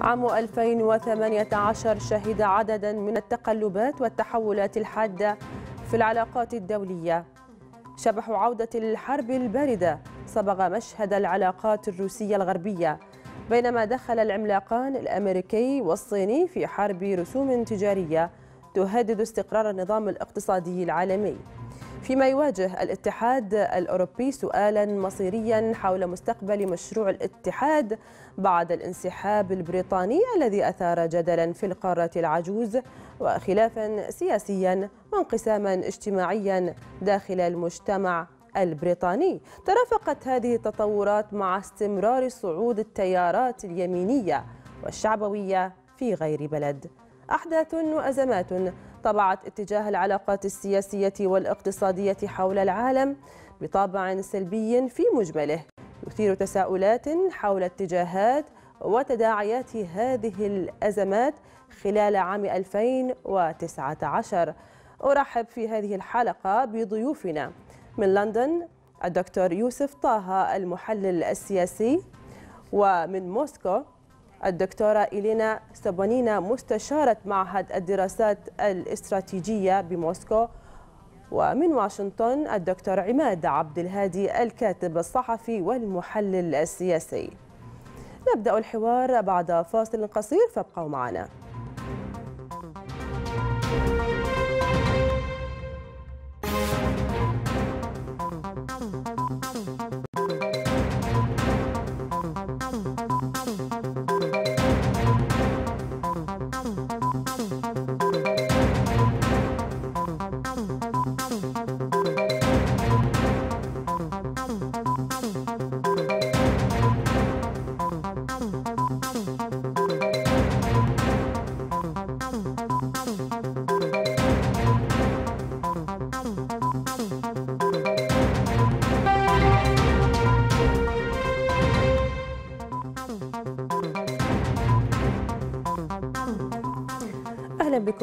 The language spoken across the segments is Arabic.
عام 2018 شهد عددا من التقلبات والتحولات الحادة في العلاقات الدولية شبح عودة الحرب الباردة صبغ مشهد العلاقات الروسية الغربية بينما دخل العملاقان الأمريكي والصيني في حرب رسوم تجارية تهدد استقرار النظام الاقتصادي العالمي فيما يواجه الاتحاد الأوروبي سؤالا مصيريا حول مستقبل مشروع الاتحاد بعد الانسحاب البريطاني الذي أثار جدلا في القارة العجوز وخلافا سياسيا وانقساما اجتماعيا داخل المجتمع البريطاني ترافقت هذه التطورات مع استمرار صعود التيارات اليمينية والشعبوية في غير بلد أحداث وأزمات طبعت اتجاه العلاقات السياسية والاقتصادية حول العالم بطابع سلبي في مجمله يثير تساؤلات حول اتجاهات وتداعيات هذه الأزمات خلال عام 2019 أرحب في هذه الحلقة بضيوفنا من لندن الدكتور يوسف طه المحلل السياسي ومن موسكو الدكتورة إلينا سبونينا مستشارة معهد الدراسات الاستراتيجية بموسكو ومن واشنطن الدكتور عماد عبد الهادي الكاتب الصحفي والمحلل السياسي نبدأ الحوار بعد فاصل قصير فابقوا معنا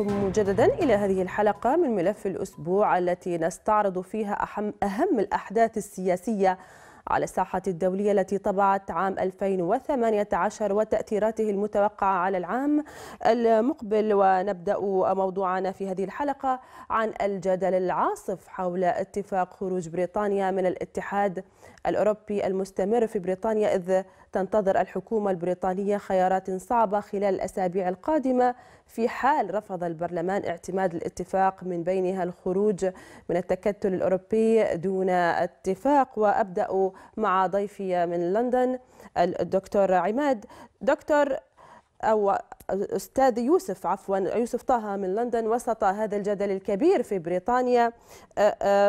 بكم مجددا إلى هذه الحلقة من ملف الأسبوع التي نستعرض فيها أهم الأحداث السياسية على الساحة الدولية التي طبعت عام 2018 وتأثيراته المتوقعة على العام المقبل ونبدأ موضوعنا في هذه الحلقة عن الجدل العاصف حول اتفاق خروج بريطانيا من الاتحاد الأوروبي المستمر في بريطانيا إذ تنتظر الحكومة البريطانية خيارات صعبة خلال الأسابيع القادمة في حال رفض البرلمان اعتماد الاتفاق من بينها الخروج من التكتل الأوروبي دون اتفاق وأبدأ مع ضيفي من لندن الدكتور عماد دكتور أو أستاذ يوسف عفوا يوسف طه من لندن وسط هذا الجدل الكبير في بريطانيا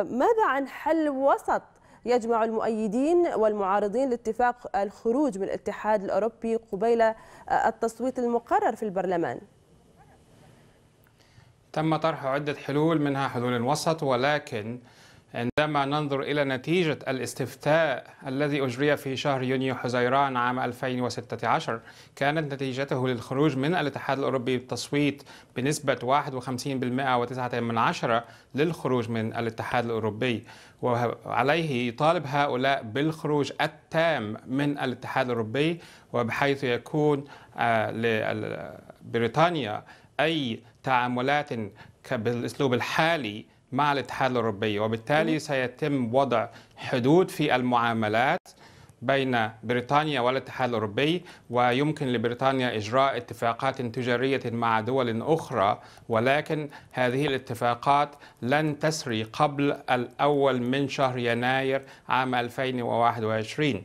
ماذا عن حل وسط يجمع المؤيدين والمعارضين لاتفاق الخروج من الاتحاد الأوروبي قبيل آه، التصويت المقرر في البرلمان تم طرح عدة حلول منها حلول الوسط ولكن عندما ننظر إلى نتيجة الاستفتاء الذي أجري في شهر يونيو حزيران عام 2016 كانت نتيجته للخروج من الاتحاد الأوروبي بالتصويت بنسبة 51% و9 عشرة للخروج من الاتحاد الأوروبي وعليه يطالب هؤلاء بالخروج التام من الاتحاد الأوروبي وبحيث يكون آه، لبريطانيا أي تعاملات بالأسلوب الحالي مع الاتحاد الاوروبي وبالتالي سيتم وضع حدود في المعاملات بين بريطانيا والاتحاد الاوروبي ويمكن لبريطانيا اجراء اتفاقات تجاريه مع دول اخرى ولكن هذه الاتفاقات لن تسري قبل الاول من شهر يناير عام 2021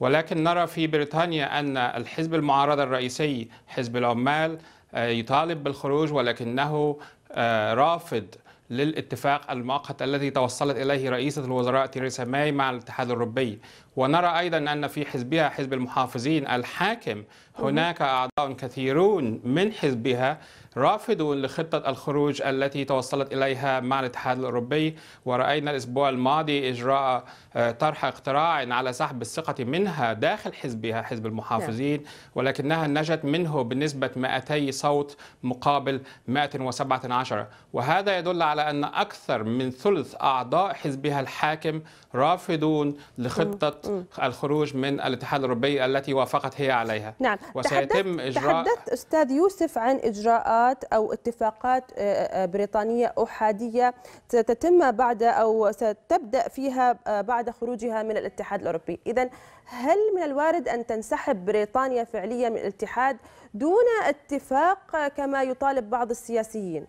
ولكن نرى في بريطانيا ان الحزب المعارضه الرئيسي حزب العمال آه، يطالب بالخروج ولكنه آه، رافض للاتفاق المؤقت الذي توصلت اليه رئيسه الوزراء تيريسا ماي مع الاتحاد الاوروبي ونرى ايضا ان في حزبها حزب المحافظين الحاكم هناك اعضاء كثيرون من حزبها رافضون لخطة الخروج التي توصلت إليها مع الاتحاد الأوروبي ورأينا الأسبوع الماضي إجراء آه، طرح اقتراع على سحب الثقة منها داخل حزبها حزب المحافظين نعم. ولكنها نجت منه بنسبة 200 صوت مقابل 117 وهذا يدل على أن أكثر من ثلث أعضاء حزبها الحاكم رافضون لخطة الخروج من الاتحاد الأوروبي التي وافقت هي عليها نعم وسيتم تحدث إجراء تحدثت أستاذ يوسف عن إجراءات قرارات أو اتفاقات آه، آه، بريطانية أحادية ستتم بعد أو ستبدأ فيها آه، بعد خروجها من الاتحاد الأوروبي إذا هل من الوارد أن تنسحب بريطانيا فعليا من الاتحاد دون اتفاق كما يطالب بعض السياسيين؟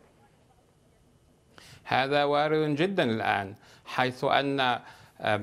هذا وارد جدا الآن حيث أن آه،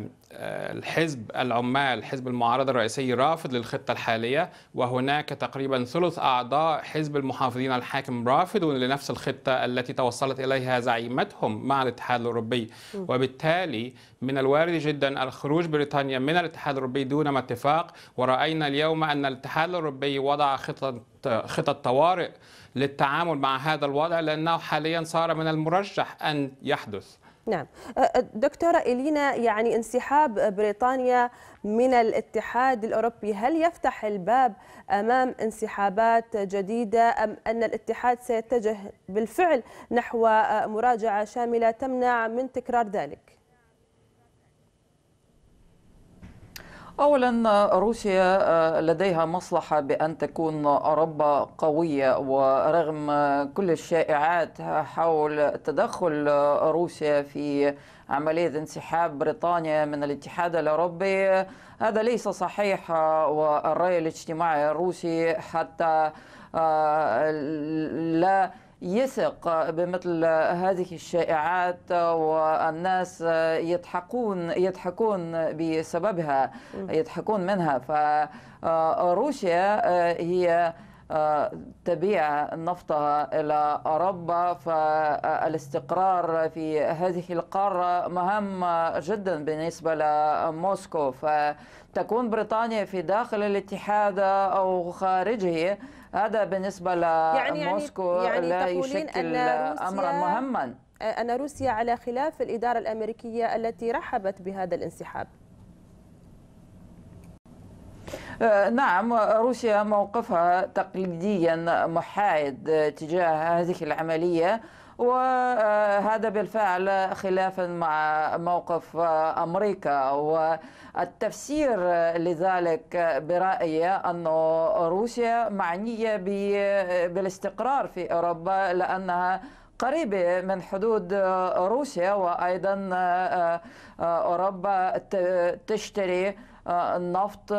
الحزب العمال حزب المعارضة الرئيسي رافض للخطة الحالية وهناك تقريبا ثلث أعضاء حزب المحافظين الحاكم رافضون لنفس الخطة التي توصلت إليها زعيمتهم مع الاتحاد الأوروبي وبالتالي من الوارد جدا الخروج بريطانيا من الاتحاد الأوروبي دون ما اتفاق ورأينا اليوم أن الاتحاد الأوروبي وضع خطة خطط طوارئ للتعامل مع هذا الوضع لأنه حاليا صار من المرجح أن يحدث نعم أه، أه، دكتورة إلينا يعني انسحاب بريطانيا من الاتحاد الأوروبي هل يفتح الباب أمام انسحابات جديدة أم أن الاتحاد سيتجه بالفعل نحو مراجعة شاملة تمنع من تكرار ذلك؟ أولا روسيا آه، لديها مصلحة بأن تكون أوروبا قوية ورغم كل الشائعات حول تدخل روسيا في عملية انسحاب بريطانيا من الاتحاد الأوروبي هذا ليس صحيح والرأي الاجتماعي الروسي حتى آه، لا يثق بمثل هذه الشائعات والناس يضحكون يضحكون بسببها يضحكون منها فروسيا آه، آه، هي آه، تبيع نفطها إلى أوروبا فالاستقرار في هذه القارة مهم جدا بالنسبة لموسكو فتكون بريطانيا في داخل الاتحاد أو خارجه هذا بالنسبة لموسكو يعني, يعني, يعني لا يشكل أن أمرا مهما أن روسيا على خلاف الإدارة الأمريكية التي رحبت بهذا الانسحاب أه، نعم روسيا موقفها تقليديا محايد تجاه هذه العملية وهذا بالفعل خلافا مع موقف أمريكا والتفسير لذلك برأيي أن روسيا معنية بالاستقرار في أوروبا لأنها قريبة من حدود روسيا وأيضا آه، آه، أوروبا تشتري النفط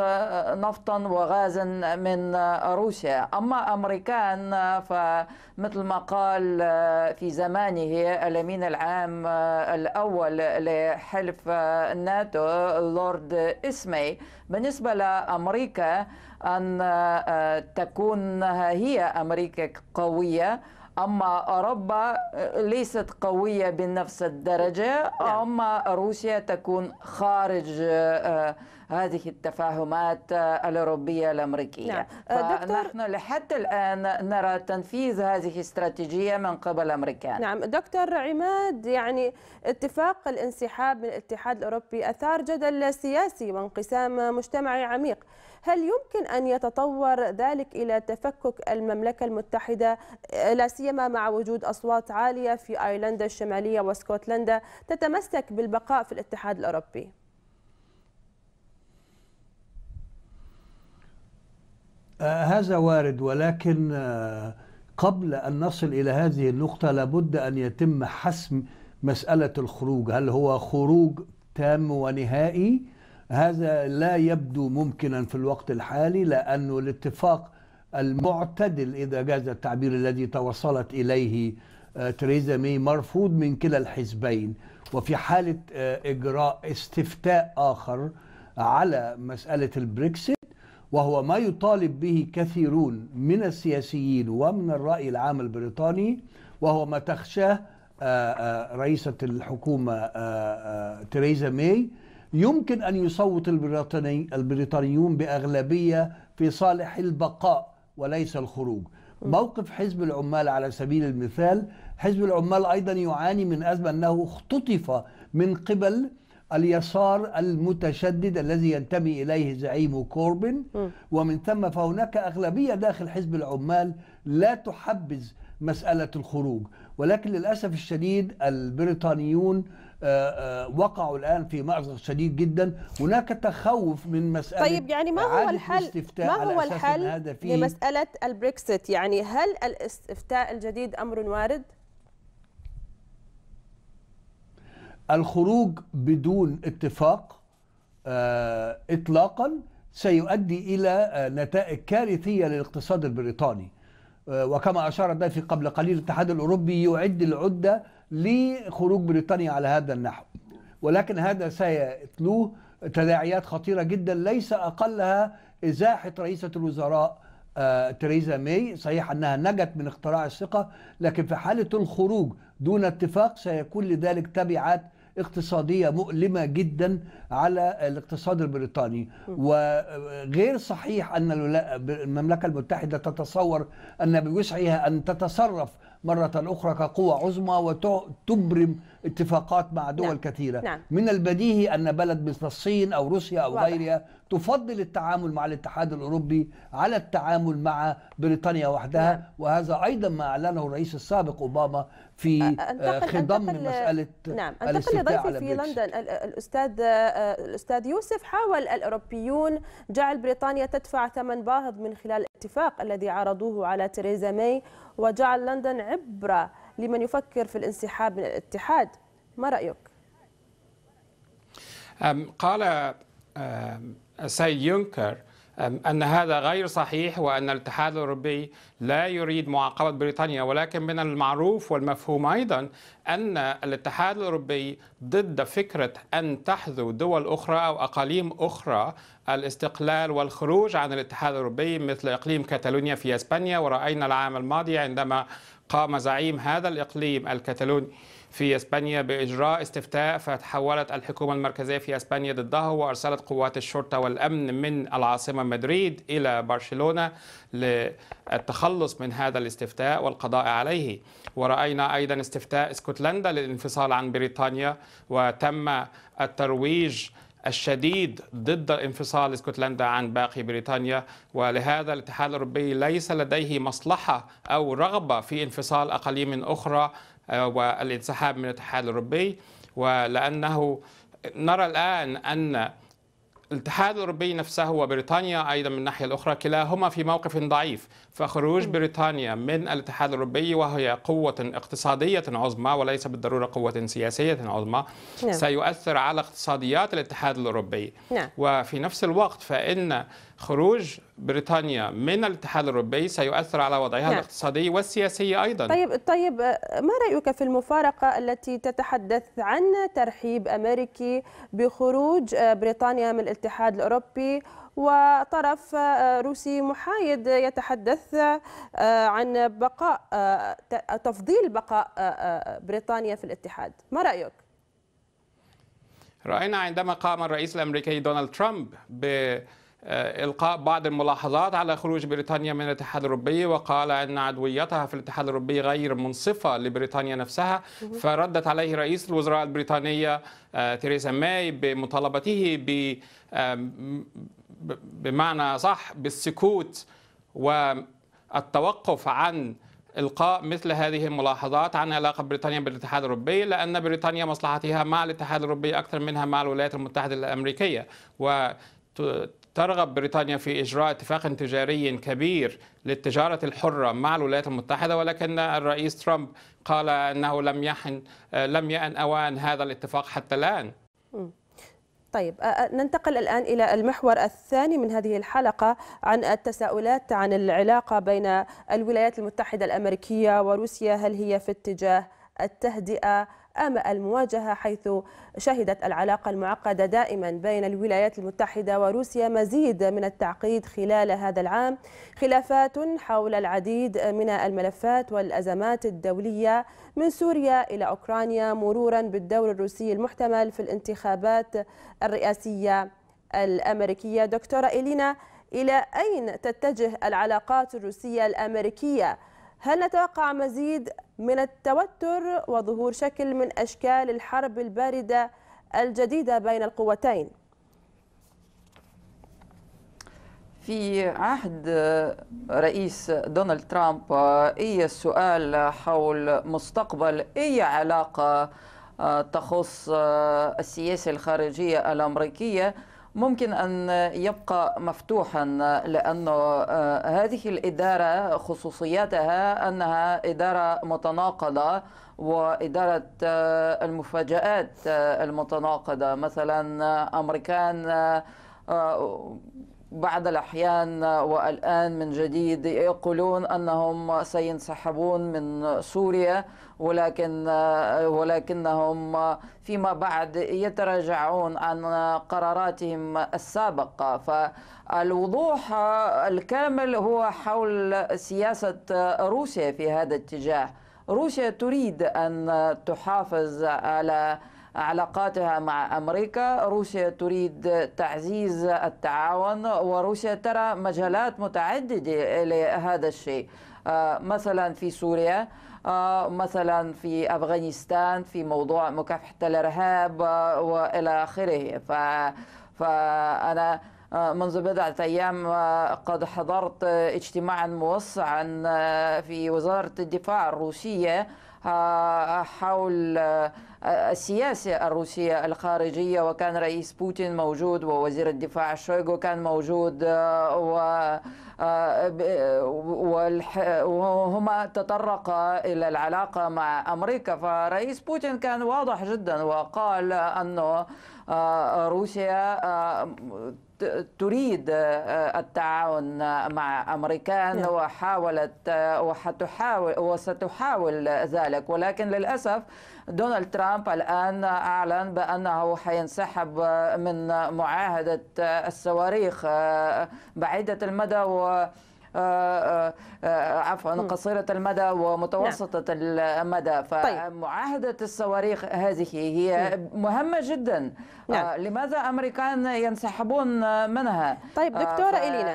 نفطا وغازا من روسيا أما أمريكان فمثل ما قال في زمانه الأمين العام الأول لحلف الناتو لورد إسمي بالنسبة لأمريكا أن تكون هي أمريكا قوية أما أوروبا ليست قوية بنفس الدرجة نعم. أما روسيا تكون خارج آه، هذه التفاهمات الأوروبية الأمريكية نعم. آه، نحن لحد الآن نرى تنفيذ هذه الاستراتيجية من قبل الأمريكان نعم دكتور عماد يعني اتفاق الانسحاب من الاتحاد الأوروبي أثار جدل سياسي وانقسام مجتمعي عميق هل يمكن أن يتطور ذلك إلى تفكك المملكة المتحدة آه، لا سيما مع وجود أصوات عالية في أيرلندا الشمالية واسكتلندا تتمسك بالبقاء في الاتحاد الأوروبي؟ آه، هذا وارد ولكن آه، قبل أن نصل إلى هذه النقطة لابد أن يتم حسم مسألة الخروج هل هو خروج تام ونهائي هذا لا يبدو ممكنا في الوقت الحالي لأن الاتفاق المعتدل إذا جاز التعبير الذي توصلت إليه آه، تريزا مي مرفوض من كلا الحزبين وفي حالة إجراء استفتاء آخر على مسألة البريكسيت وهو ما يطالب به كثيرون من السياسيين ومن الرأي العام البريطاني وهو ما تخشاه آه، آه، رئيسة الحكومة آه، تريزا ماي يمكن أن يصوت البريطاني البريطانيون بأغلبية في صالح البقاء وليس الخروج موقف حزب العمال على سبيل المثال حزب العمال أيضا يعاني من أزمة أنه اختطف من قبل اليسار المتشدد الذي ينتمي إليه زعيم كوربن ومن ثم فهناك أغلبية داخل حزب العمال لا تحبذ مسألة الخروج ولكن للأسف الشديد البريطانيون آه، آه، وقعوا الآن في مأزق شديد جدا هناك تخوف من مسألة طيب يعني ما هو الحل ما هو الحل لمسألة البريكسيت يعني هل الاستفتاء الجديد أمر وارد؟ الخروج بدون اتفاق آه، إطلاقا سيؤدي إلى آه، نتائج كارثية للاقتصاد البريطاني آه، وكما أشار دافي قبل قليل الاتحاد الأوروبي يعد العدة لخروج بريطانيا على هذا النحو ولكن هذا سيتلوه تداعيات خطيرة جدا ليس أقلها إزاحة رئيسة الوزراء تريزا ماي صحيح أنها نجت من اختراع الثقة لكن في حالة الخروج دون اتفاق سيكون لذلك تبعات اقتصادية مؤلمة جدا على الاقتصاد البريطاني وغير صحيح أن المملكة المتحدة تتصور أن بوسعها أن تتصرف مرة أخرى كقوة عظمى وتبرم اتفاقات مع دول نعم. كثيرة نعم. من البديهي أن بلد مثل الصين أو روسيا أو واضح. غيرها تفضل التعامل مع الاتحاد الأوروبي على التعامل مع بريطانيا وحدها نعم. وهذا أيضا ما أعلنه الرئيس السابق أوباما في آه، خضم مسألة نعم أنتقل لضيفي في لندن الأستاذ آه، الأستاذ يوسف حاول الأوروبيون جعل بريطانيا تدفع ثمن باهظ من خلال الاتفاق الذي عرضوه على تريزا ماي وجعل لندن عبرة لمن يفكر في الانسحاب من الاتحاد ما رأيك؟ قال السيد يونكر أن هذا غير صحيح وأن الاتحاد الأوروبي لا يريد معاقبة بريطانيا ولكن من المعروف والمفهوم أيضا أن الاتحاد الأوروبي ضد فكرة أن تحذو دول أخرى أو أقاليم أخرى الاستقلال والخروج عن الاتحاد الأوروبي مثل إقليم كاتالونيا في أسبانيا ورأينا العام الماضي عندما قام زعيم هذا الإقليم الكتالوني في اسبانيا باجراء استفتاء فتحولت الحكومه المركزيه في اسبانيا ضده وارسلت قوات الشرطه والامن من العاصمه مدريد الى برشلونه للتخلص من هذا الاستفتاء والقضاء عليه وراينا ايضا استفتاء اسكتلندا للانفصال عن بريطانيا وتم الترويج الشديد ضد انفصال اسكتلندا عن باقي بريطانيا ولهذا الاتحاد الاوروبي ليس لديه مصلحه او رغبه في انفصال اقاليم اخرى والانسحاب من الاتحاد الاوروبي ولانه نرى الان ان الاتحاد الاوروبي نفسه وبريطانيا ايضا من الناحيه الاخرى كلاهما في موقف ضعيف فخروج بريطانيا من الاتحاد الاوروبي وهي قوه اقتصاديه عظمى وليس بالضروره قوه سياسيه عظمى نعم. سيؤثر على اقتصاديات الاتحاد الاوروبي نعم. وفي نفس الوقت فان خروج بريطانيا من الاتحاد الاوروبي سيؤثر على وضعها نعم. الاقتصادي والسياسي ايضا طيب طيب ما رايك في المفارقه التي تتحدث عن ترحيب امريكي بخروج بريطانيا من الاتحاد الاوروبي وطرف روسي محايد يتحدث آه، عن بقاء آه، تفضيل بقاء آه، بريطانيا في الاتحاد ما رايك راينا عندما قام الرئيس الامريكي دونالد ترامب ب آه، إلقاء بعض الملاحظات على خروج بريطانيا من الاتحاد الأوروبي وقال أن عضويتها في الاتحاد الأوروبي غير منصفة لبريطانيا نفسها فردت عليه رئيس الوزراء البريطانية تيريزا آه، ماي بمطالبته آه، بمعنى صح بالسكوت والتوقف عن إلقاء مثل هذه الملاحظات عن علاقة بريطانيا بالاتحاد الأوروبي لأن بريطانيا مصلحتها مع الاتحاد الأوروبي أكثر منها مع الولايات المتحدة الأمريكية و ترغب بريطانيا في اجراء اتفاق تجاري كبير للتجاره الحره مع الولايات المتحده ولكن الرئيس ترامب قال انه لم يحن لم يأن اوان هذا الاتفاق حتى الان. طيب ننتقل الآن إلى المحور الثاني من هذه الحلقة عن التساؤلات عن العلاقة بين الولايات المتحدة الأمريكية وروسيا هل هي في اتجاه التهدئة آمأ المواجهة حيث شهدت العلاقة المعقدة دائما بين الولايات المتحدة وروسيا مزيد من التعقيد خلال هذا العام خلافات حول العديد من الملفات والأزمات الدولية من سوريا إلى أوكرانيا مرورا بالدور الروسي المحتمل في الانتخابات الرئاسية الأمريكية دكتورة إلينا إلى أين تتجه العلاقات الروسية الأمريكية؟ هل نتوقع مزيد من التوتر وظهور شكل من أشكال الحرب الباردة الجديدة بين القوتين في عهد رئيس دونالد ترامب أي السؤال حول مستقبل أي علاقة تخص السياسة الخارجية الأمريكية ممكن أن يبقى مفتوحا لأن آه، هذه الإدارة خصوصيتها أنها إدارة متناقضة وإدارة آه، المفاجآت آه، المتناقضة مثلا أمريكان بعض الأحيان والآن من جديد يقولون أنهم سينسحبون من سوريا ولكن ولكنهم فيما بعد يتراجعون عن قراراتهم السابقة فالوضوح الكامل هو حول سياسة روسيا في هذا الاتجاه روسيا تريد أن تحافظ على علاقاتها مع امريكا، روسيا تريد تعزيز التعاون وروسيا ترى مجالات متعدده لهذا الشيء، آه، مثلا في سوريا آه، مثلا في أفغانستان في موضوع مكافحة الإرهاب آه، وإلى آخره ف... فأنا آه، منذ بضعة أيام قد حضرت اجتماعا موسعا في وزارة الدفاع الروسية حول السياسة الروسية الخارجية وكان رئيس بوتين موجود ووزير الدفاع شويغو كان موجود و آه، آه، آه، وهما تطرقا إلى العلاقة مع أمريكا فرئيس بوتين كان واضح جدا وقال أنه روسيا تريد التعاون مع امريكان نعم. وحاولت وحتحاول وستحاول ذلك ولكن للاسف دونالد ترامب الآن أعلن بأنه حينسحب من معاهدة الصواريخ آه، بعيدة المدى و آه، آه، عفوا قصيرة المدى ومتوسطة نعم. المدى طيب. فمعاهدة الصواريخ هذه هي مهمة جدا نعم. لماذا أمريكان ينسحبون منها طيب دكتورة إلينا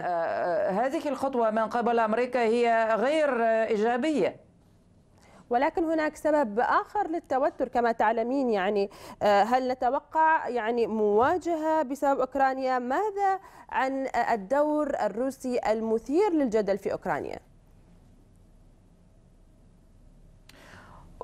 هذه الخطوة من قبل أمريكا هي غير إيجابية ولكن هناك سبب آخر للتوتر كما تعلمين يعني آه، هل نتوقع يعني مواجهة بسبب أوكرانيا ماذا عن الدور الروسي المثير للجدل في أوكرانيا؟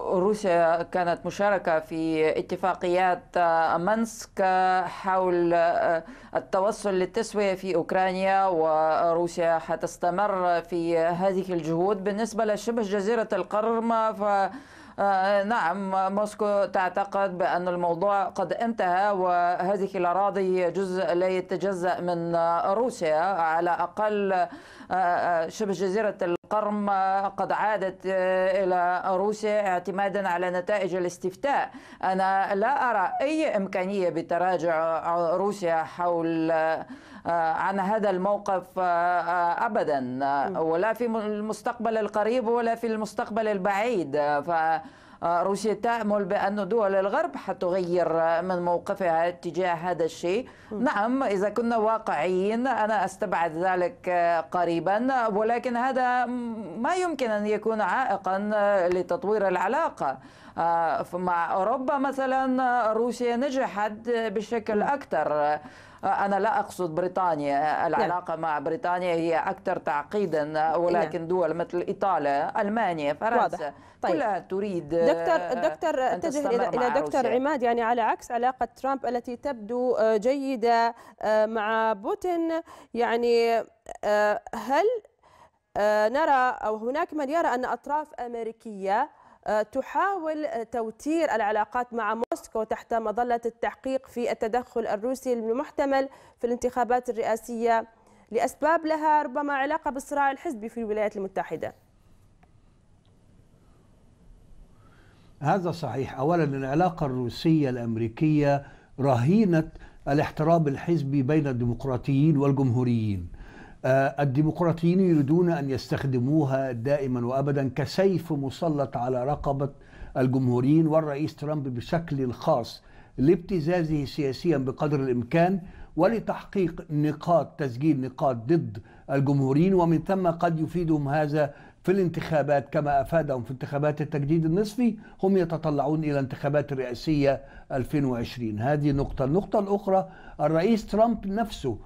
روسيا كانت مشاركة في اتفاقيات آه، منسك آه، حول آه، التوصل للتسوية في أوكرانيا وروسيا حتستمر في هذه الجهود بالنسبة لشبه جزيرة القرم ف آه، نعم موسكو تعتقد بأن الموضوع قد انتهى وهذه الأراضي جزء لا يتجزأ من روسيا على أقل آه، آه، شبه جزيرة القرم قد عادت إلى روسيا اعتمادا على نتائج الاستفتاء أنا لا أرى أي إمكانية بتراجع روسيا حول آه، عن هذا الموقف آه، آه، أبدا ولا في المستقبل القريب ولا في المستقبل البعيد ف روسيا تأمل بأن دول الغرب حتغير من موقفها تجاه هذا الشيء نعم إذا كنا واقعيين أنا أستبعد ذلك قريبا ولكن هذا ما يمكن أن يكون عائقا لتطوير العلاقة مع أوروبا مثلا روسيا نجحت بشكل أكثر أنا لا أقصد بريطانيا العلاقة نعم. مع بريطانيا هي أكثر تعقيدا ولكن نعم. دول مثل إيطاليا ألمانيا فرنسا واضح. طيب. كلها تريد دكتور دكتور اتجه الى الى دكتور روسيا. عماد يعني على عكس علاقه ترامب التي تبدو آه، جيده آه، مع بوتين يعني آه، هل نرى او هناك من يرى ان اطراف امريكيه تحاول توتير العلاقات مع موسكو تحت مظلة التحقيق في التدخل الروسي المحتمل في الانتخابات الرئاسية لأسباب لها ربما علاقة بالصراع الحزبي في الولايات المتحدة هذا صحيح أولا العلاقة الروسية الأمريكية رهينة الاحتراب الحزبي بين الديمقراطيين والجمهوريين آه، الديمقراطيين يريدون أن يستخدموها دائما وأبدا كسيف مسلط على رقبة الجمهوريين والرئيس ترامب بشكل خاص لابتزازه سياسيا بقدر الامكان ولتحقيق نقاط تسجيل نقاط ضد الجمهوريين ومن ثم قد يفيدهم هذا في الانتخابات كما افادهم في انتخابات التجديد النصفي هم يتطلعون الى انتخابات الرئاسيه 2020 هذه نقطه النقطه الاخرى الرئيس ترامب نفسه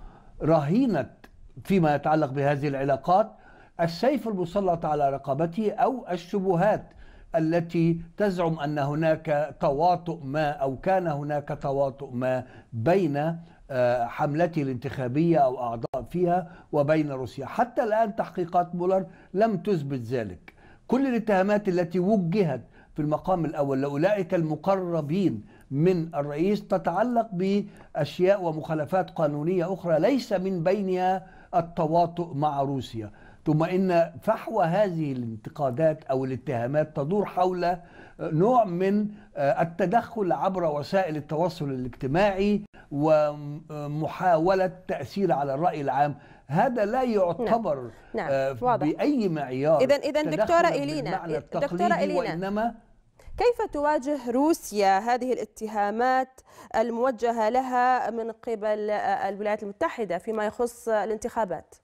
رهينه فيما يتعلق بهذه العلاقات السيف المسلط على رقبته او الشبهات التي تزعم ان هناك تواطؤ ما او كان هناك تواطؤ ما بين آه، حملته الانتخابيه او اعضاء فيها وبين روسيا، حتى الان تحقيقات مولر لم تثبت ذلك. كل الاتهامات التي وجهت في المقام الاول لاولئك المقربين من الرئيس تتعلق باشياء ومخالفات قانونيه اخرى ليس من بينها التواطؤ مع روسيا. ثم إن فحوى هذه الانتقادات أو الاتهامات تدور حول آه، نوع من آه، التدخل عبر وسائل التواصل الاجتماعي ومحاولة تأثير على الرأي العام هذا لا يعتبر نعم. نعم. آه، واضح. بأي معيار إذا إذا دكتورة إلينا دكتورة إلينا وإنما كيف تواجه روسيا هذه الاتهامات الموجهة لها من قبل الولايات المتحدة فيما يخص الانتخابات؟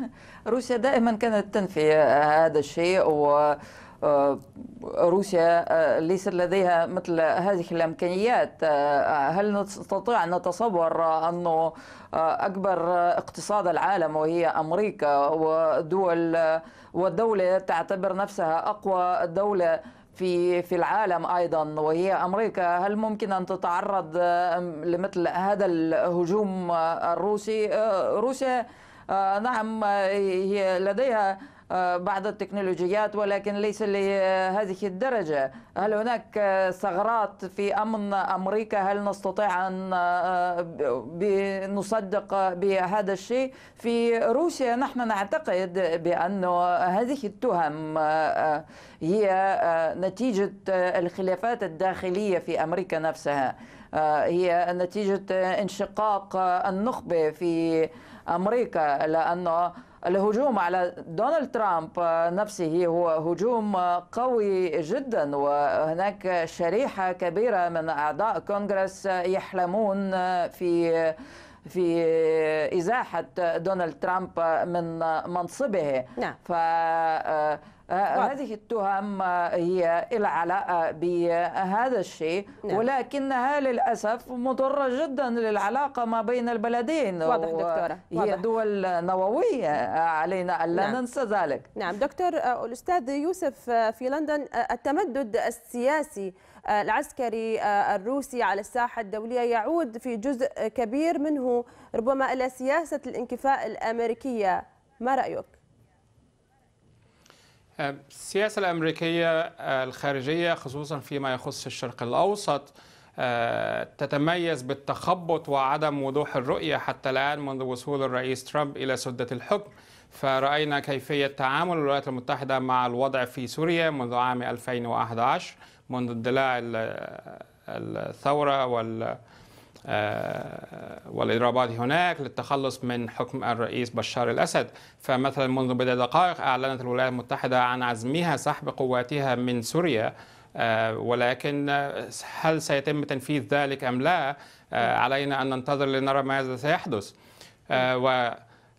روسيا دائما كانت تنفي هذا الشيء و آه، روسيا آه، ليس لديها مثل هذه الامكانيات آه، هل نستطيع ان نتصور انه اكبر اقتصاد العالم وهي امريكا ودول ودوله تعتبر نفسها اقوى دوله في في العالم ايضا وهي امريكا هل ممكن ان تتعرض لمثل هذا الهجوم الروسي روسيا آه، نعم آه، هي لديها آه، بعض التكنولوجيات ولكن ليس لهذه الدرجة هل هناك ثغرات في أمن أمريكا هل نستطيع أن نصدق بهذا الشيء في روسيا نحن نعتقد بأن هذه التهم هي نتيجة الخلافات الداخلية في أمريكا نفسها هي نتيجة انشقاق النخبة في أمريكا لأنه الهجوم على دونالد ترامب نفسه هو هجوم قوي جدا وهناك شريحة كبيرة من أعضاء كونغرس يحلمون في في إزاحة دونالد ترامب من منصبه نعم. ف آه، آه، هذه التهم هي العلاقة بهذا الشيء نعم. ولكنها للأسف مضرة جدا للعلاقة ما بين البلدين واضح دكتورة واضح. هي دول نووية علينا ألا نعم. ننسى ذلك نعم دكتور آه، الأستاذ يوسف آه، في لندن التمدد السياسي العسكري الروسي على الساحة الدولية يعود في جزء كبير منه ربما إلى سياسة الانكفاء الأمريكية ما رأيك؟ السياسة الأمريكية أه، الخارجية خصوصا فيما يخص الشرق الأوسط أه، تتميز بالتخبط وعدم وضوح الرؤية حتى الآن منذ وصول الرئيس ترامب إلى سدة الحكم فرأينا كيفية تعامل الولايات المتحدة مع الوضع في سوريا منذ عام 2011 منذ اندلاع الثورة وال آه، والإضرابات هناك للتخلص من حكم الرئيس بشار الأسد فمثلا منذ بضع دقائق أعلنت الولايات المتحدة عن عزمها سحب قواتها من سوريا آه، ولكن هل سيتم تنفيذ ذلك أم لا آه، علينا أن ننتظر لنرى ماذا سيحدث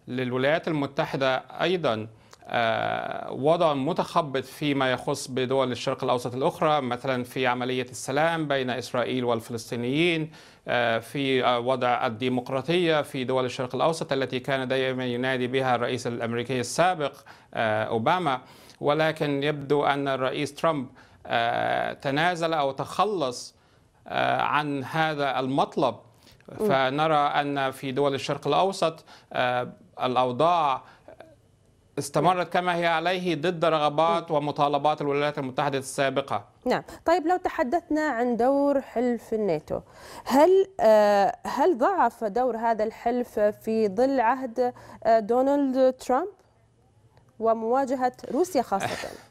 وللولايات المتحدة أيضاً آه، وضع متخبط فيما يخص بدول الشرق الاوسط الاخرى مثلا في عمليه السلام بين اسرائيل والفلسطينيين آه، في آه، وضع الديمقراطيه في دول الشرق الاوسط التي كان دائما ينادي بها الرئيس الامريكي السابق اوباما ولكن يبدو ان الرئيس ترامب تنازل او تخلص عن هذا المطلب فنرى ان في دول الشرق الاوسط الاوضاع استمرت كما هي عليه ضد رغبات ومطالبات الولايات المتحدة السابقة نعم طيب لو تحدثنا عن دور حلف الناتو هل آه، هل ضعف دور هذا الحلف في ظل عهد آه، دونالد ترامب ومواجهة روسيا خاصة؟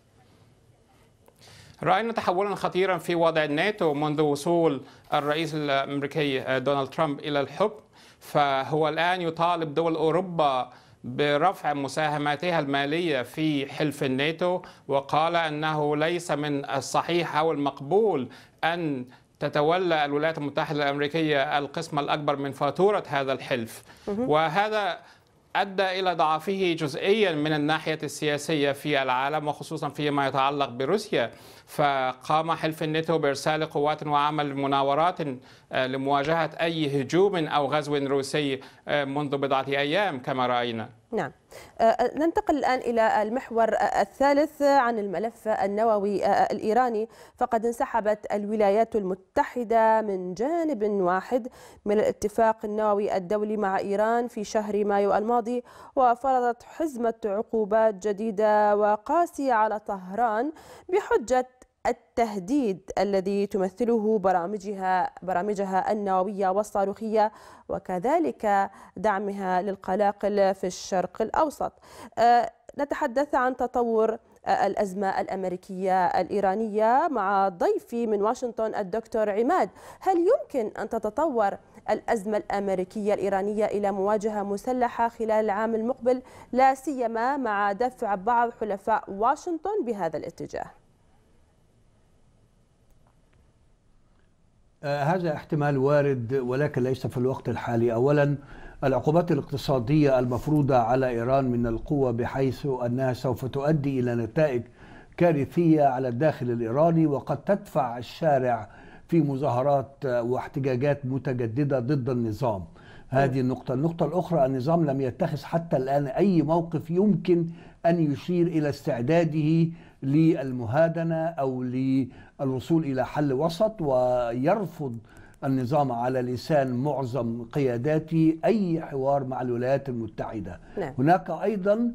راينا تحولا خطيرا في وضع الناتو منذ وصول الرئيس الامريكي آه، دونالد ترامب الى الحكم فهو الان يطالب دول اوروبا برفع مساهماتها المالية في حلف الناتو وقال أنه ليس من الصحيح أو المقبول أن تتولى الولايات المتحدة الأمريكية القسم الأكبر من فاتورة هذا الحلف وهذا أدى إلى ضعفه جزئيا من الناحية السياسية في العالم وخصوصا فيما يتعلق بروسيا فقام حلف الناتو بإرسال قوات وعمل مناورات آه، لمواجهة أي هجوم أو غزو روسي آه، منذ بضعة أيام كما رأينا نعم آه، ننتقل الآن إلى المحور الثالث عن الملف النووي الإيراني فقد انسحبت الولايات المتحدة من جانب واحد من الاتفاق النووي الدولي مع إيران في شهر مايو الماضي وفرضت حزمة عقوبات جديدة وقاسية على طهران بحجة التهديد الذي تمثله برامجها برامجها النوويه والصاروخيه وكذلك دعمها للقلاقل في الشرق الاوسط. آه، نتحدث عن تطور آه، الأزمة الأمريكية الإيرانية مع ضيفي من واشنطن الدكتور عماد هل يمكن أن تتطور الأزمة الأمريكية الإيرانية إلى مواجهة مسلحة خلال العام المقبل لا سيما مع دفع بعض حلفاء واشنطن بهذا الاتجاه آه، هذا احتمال وارد ولكن ليس في الوقت الحالي اولا العقوبات الاقتصاديه المفروضه على ايران من القوه بحيث انها سوف تؤدي الى نتائج كارثيه على الداخل الايراني وقد تدفع الشارع في مظاهرات آه، واحتجاجات متجدده ضد النظام هذه نعم. النقطة، النقطة الأخرى النظام لم يتخذ حتى الآن أي موقف يمكن أن يشير إلى استعداده للمهادنه او للوصول الى حل وسط ويرفض النظام على لسان معظم قياداته اي حوار مع الولايات المتحده نعم. هناك ايضا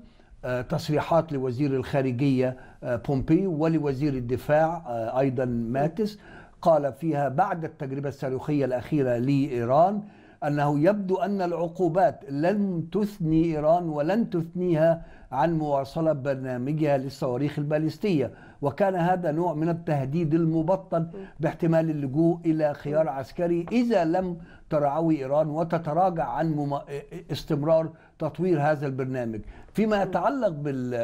آه، تصريحات لوزير الخارجيه آه، بومبي ولوزير الدفاع آه، ايضا ماتس قال فيها بعد التجربه الصاروخيه الاخيره لايران أنه يبدو أن العقوبات لن تثني إيران ولن تثنيها عن مواصلة برنامجها للصواريخ البالستية وكان هذا نوع من التهديد المبطن باحتمال اللجوء إلى خيار عسكري إذا لم ترعوي إيران وتتراجع عن استمرار تطوير هذا البرنامج فيما يتعلق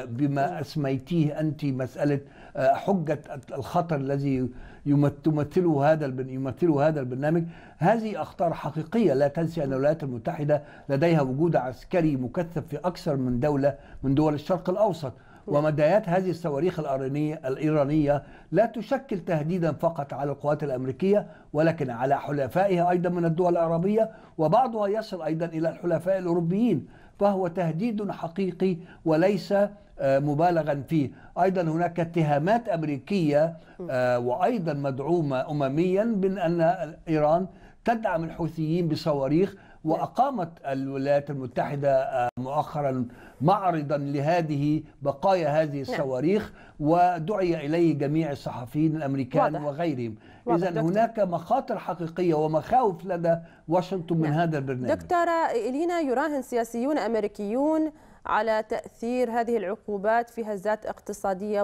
بما أسميتيه أنت مسألة آه، حجة الخطر الذي يمثلوا هذا يمثلوا هذا البرنامج هذه أخطار حقيقية لا تنسى أن الولايات المتحدة لديها وجود عسكري مكثف في أكثر من دولة من دول الشرق الأوسط ومدايات هذه الصواريخ الإيرانية لا تشكل تهديدا فقط على القوات الأمريكية ولكن على حلفائها أيضا من الدول العربية وبعضها يصل أيضا إلى الحلفاء الأوروبيين فهو تهديد حقيقي وليس آه، مبالغا فيه أيضا هناك اتهامات أمريكية آه، وأيضا مدعومة أمميا بأن إيران تدعم الحوثيين بصواريخ وأقامت الولايات المتحدة آه، مؤخرا معرضا لهذه بقايا هذه نعم. الصواريخ ودعي إليه جميع الصحفيين الأمريكان واضح. وغيرهم إذا هناك مخاطر حقيقية ومخاوف لدى واشنطن من نعم. هذا البرنامج دكتورة إلينا يراهن سياسيون أمريكيون على تأثير هذه العقوبات في هزات اقتصادية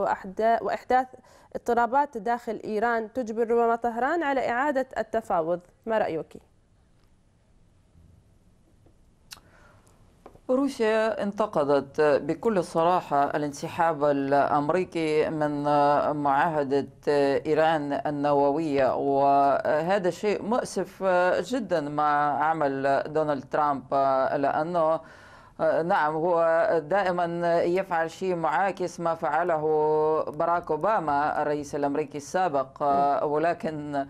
وإحداث اضطرابات داخل إيران تجبر ربما طهران على إعادة التفاوض ما رأيك؟ روسيا انتقدت بكل صراحة الانسحاب الأمريكي من معاهدة إيران النووية وهذا شيء مؤسف جدا مع عمل دونالد ترامب لأنه نعم هو دائما يفعل شيء معاكس ما فعله باراك اوباما الرئيس الامريكي السابق ولكن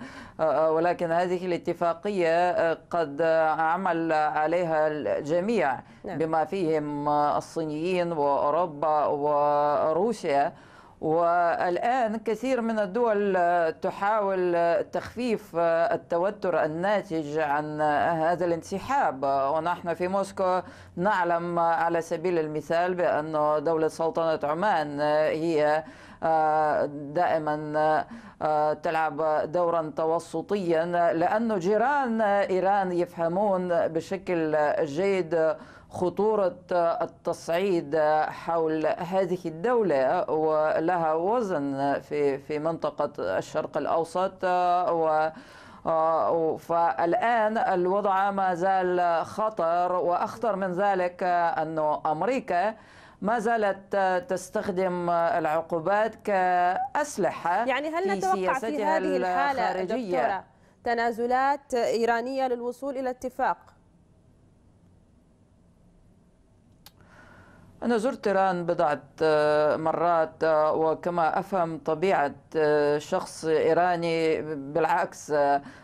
ولكن هذه الاتفاقيه قد عمل عليها الجميع نعم. بما فيهم الصينيين واوروبا وروسيا والآن كثير من الدول تحاول تخفيف التوتر الناتج عن هذا الانسحاب ونحن في موسكو نعلم على سبيل المثال بأن دولة سلطنة عمان هي دائما آه، تلعب دورا توسطيا لأن جيران إيران يفهمون بشكل جيد خطورة التصعيد حول هذه الدولة ولها وزن في في منطقة الشرق الأوسط و آه، فالآن الوضع ما زال خطر وأخطر من ذلك أن أمريكا ما زالت تستخدم العقوبات كأسلحة يعني هل نتوقع في, في هذه الحالة الخارجية. دكتورة تنازلات إيرانية للوصول إلى اتفاق أنا زرت إيران بضعة مرات وكما أفهم طبيعة شخص إيراني بالعكس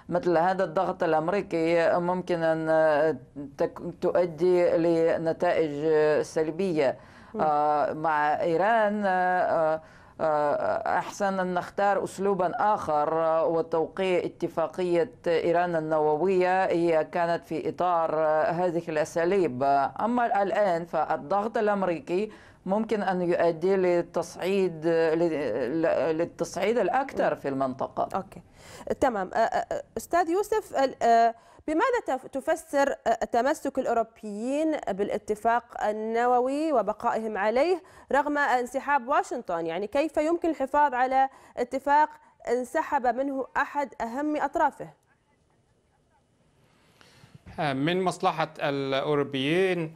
مثل هذا الضغط الأمريكي ممكن أن تؤدي لنتائج سلبية آه، مع إيران آه، آه، أحسن أن نختار أسلوبا آخر وتوقيع اتفاقية إيران النووية هي كانت في إطار هذه الأساليب أما الآن فالضغط الأمريكي ممكن أن يؤدي للتصعيد للتصعيد الأكثر في المنطقة أوكي. تمام أستاذ يوسف بماذا تفسر تمسك الأوروبيين بالاتفاق النووي وبقائهم عليه رغم انسحاب واشنطن يعني كيف يمكن الحفاظ على اتفاق انسحب منه أحد أهم أطرافه من مصلحة الأوروبيين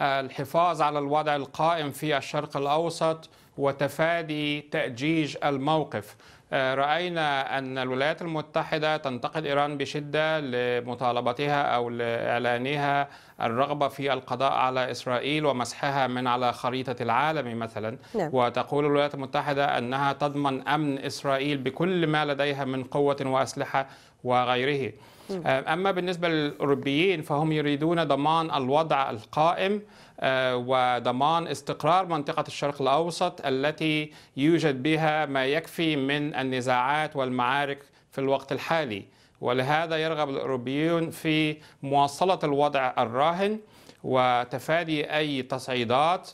الحفاظ على الوضع القائم في الشرق الأوسط وتفادي تأجيج الموقف آه، راينا ان الولايات المتحده تنتقد ايران بشده لمطالبتها او لاعلانها الرغبه في القضاء على اسرائيل ومسحها من على خريطه العالم مثلا نعم. وتقول الولايات المتحده انها تضمن امن اسرائيل بكل ما لديها من قوه واسلحه وغيره آه، اما بالنسبه للاوروبيين فهم يريدون ضمان الوضع القائم آه، وضمان استقرار منطقة الشرق الأوسط التي يوجد بها ما يكفي من النزاعات والمعارك في الوقت الحالي ولهذا يرغب الأوروبيون في مواصلة الوضع الراهن وتفادي أي تصعيدات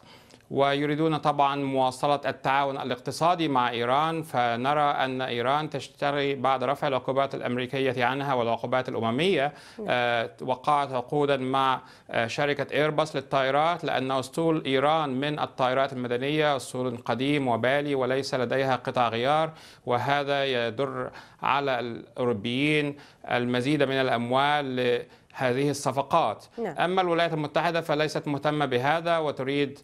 ويريدون طبعا مواصلة التعاون الاقتصادي مع إيران فنرى أن إيران تشتري بعد رفع العقوبات الأمريكية عنها والعقوبات الأممية آه، وقعت عقودا مع آه، شركة إيرباص للطائرات لأن أسطول إيران من الطائرات المدنية أسطول قديم وبالي وليس لديها قطع غيار وهذا يدر على الأوروبيين المزيد من الأموال هذه الصفقات نعم. أما الولايات المتحدة فليست مهتمة بهذا وتريد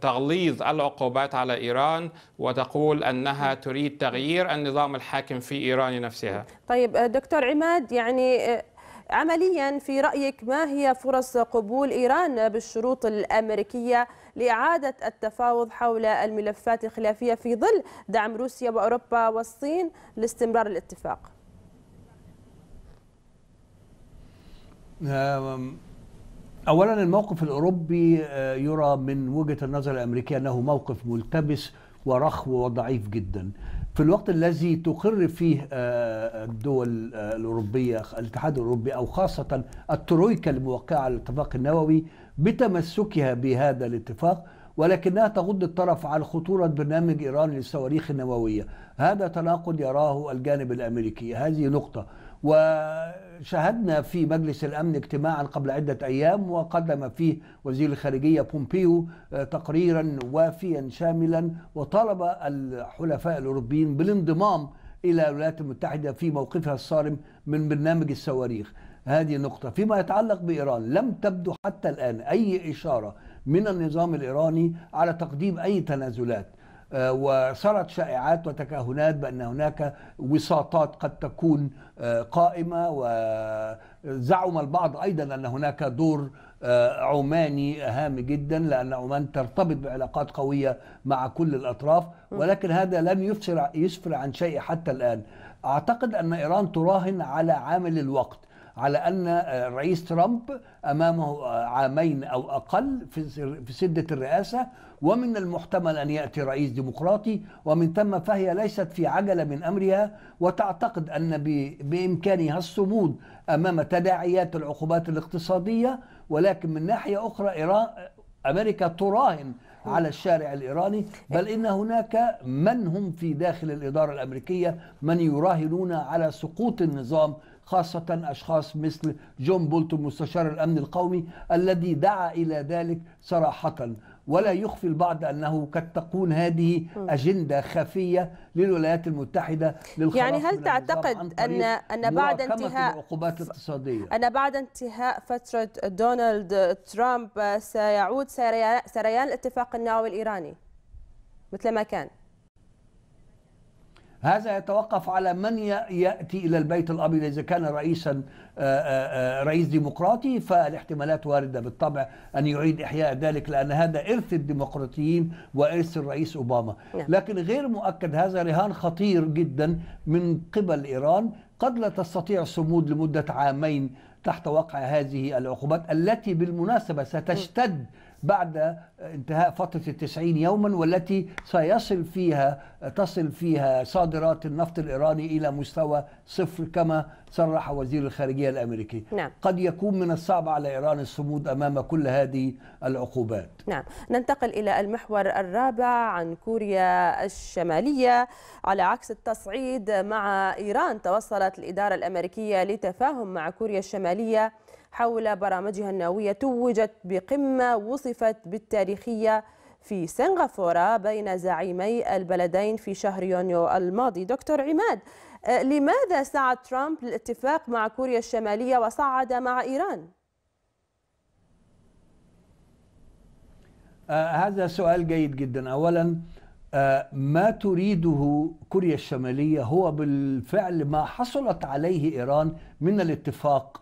تغليظ العقوبات على إيران وتقول أنها تريد تغيير النظام الحاكم في إيران نفسها طيب آه، دكتور عماد يعني آه، عمليا في رأيك ما هي فرص قبول إيران بالشروط الأمريكية لإعادة التفاوض حول الملفات الخلافية في ظل دعم روسيا وأوروبا والصين لاستمرار الاتفاق؟ آه، اولا الموقف الاوروبي آه، يرى من وجهه النظر الامريكيه انه موقف ملتبس ورخو وضعيف جدا في الوقت الذي تقر فيه آه، الدول الاوروبيه الاتحاد الاوروبي او خاصه الترويكا الموقعه على الاتفاق النووي بتمسكها بهذا الاتفاق ولكنها تغض الطرف عن خطورة برنامج إيران للصواريخ النووية هذا تناقض يراه الجانب الأمريكي هذه نقطة وشاهدنا في مجلس الأمن اجتماعا قبل عدة أيام وقدم فيه وزير الخارجية بومبيو آه، تقريرا وافيا شاملا وطالب الحلفاء الأوروبيين بالانضمام إلى الولايات المتحدة في موقفها الصارم من برنامج الصواريخ هذه نقطة فيما يتعلق بإيران لم تبدو حتى الآن أي إشارة من النظام الإيراني على تقديم أي تنازلات آه، وصارت شائعات وتكهنات بأن هناك وساطات قد تكون قائمة وزعم البعض أيضا أن هناك دور عماني هام جدا لأن عمان ترتبط بعلاقات قوية مع كل الأطراف ولكن هذا لم يسفر, يسفر عن شيء حتى الآن أعتقد أن إيران تراهن على عامل الوقت على أن آه، الرئيس ترامب أمامه آه، عامين أو أقل في سدة الرئاسة ومن المحتمل أن يأتي رئيس ديمقراطي ومن ثم فهي ليست في عجلة من أمرها وتعتقد أن بإمكانها الصمود أمام تداعيات العقوبات الاقتصادية ولكن من ناحية أخرى إيران أمريكا تراهن على الشارع الإيراني بل إن هناك من هم في داخل الإدارة الأمريكية من يراهنون على سقوط النظام خاصة أشخاص مثل جون بولتون مستشار الأمن القومي الذي دعا إلى ذلك صراحة ولا يخفي البعض أنه قد تكون هذه أجندة خفية للولايات المتحدة للخلاص يعني هل من تعتقد أن أن بعد انتهاء العقوبات الاقتصادية أن بعد انتهاء فترة دونالد ترامب سيعود سريان, سريان الاتفاق النووي الإيراني مثل ما كان؟ هذا يتوقف على من ياتي الى البيت الابيض اذا كان رئيسا آه، آه، آه، رئيس ديمقراطي فالاحتمالات وارده بالطبع ان يعيد احياء ذلك لان هذا ارث الديمقراطيين وارث الرئيس اوباما نعم. لكن غير مؤكد هذا رهان خطير جدا من قبل ايران قد لا تستطيع الصمود لمده عامين تحت وقع هذه العقوبات التي بالمناسبه ستشتد بعد انتهاء فترة التسعين يوما والتي سيصل فيها تصل فيها صادرات النفط الإيراني إلى مستوى صفر كما صرح وزير الخارجية الأمريكي نعم. قد يكون من الصعب على إيران الصمود أمام كل هذه العقوبات نعم ننتقل إلى المحور الرابع عن كوريا الشمالية على عكس التصعيد مع إيران توصلت الإدارة الأمريكية لتفاهم مع كوريا الشمالية حول برامجها النووية توجت بقمة وصفت بالتاريخية في سنغافورة بين زعيمي البلدين في شهر يونيو الماضي دكتور عماد آه، لماذا سعى ترامب للاتفاق مع كوريا الشمالية وصعد مع إيران؟ آه هذا سؤال جيد جدا أولا آه ما تريده كوريا الشمالية هو بالفعل ما حصلت عليه إيران من الاتفاق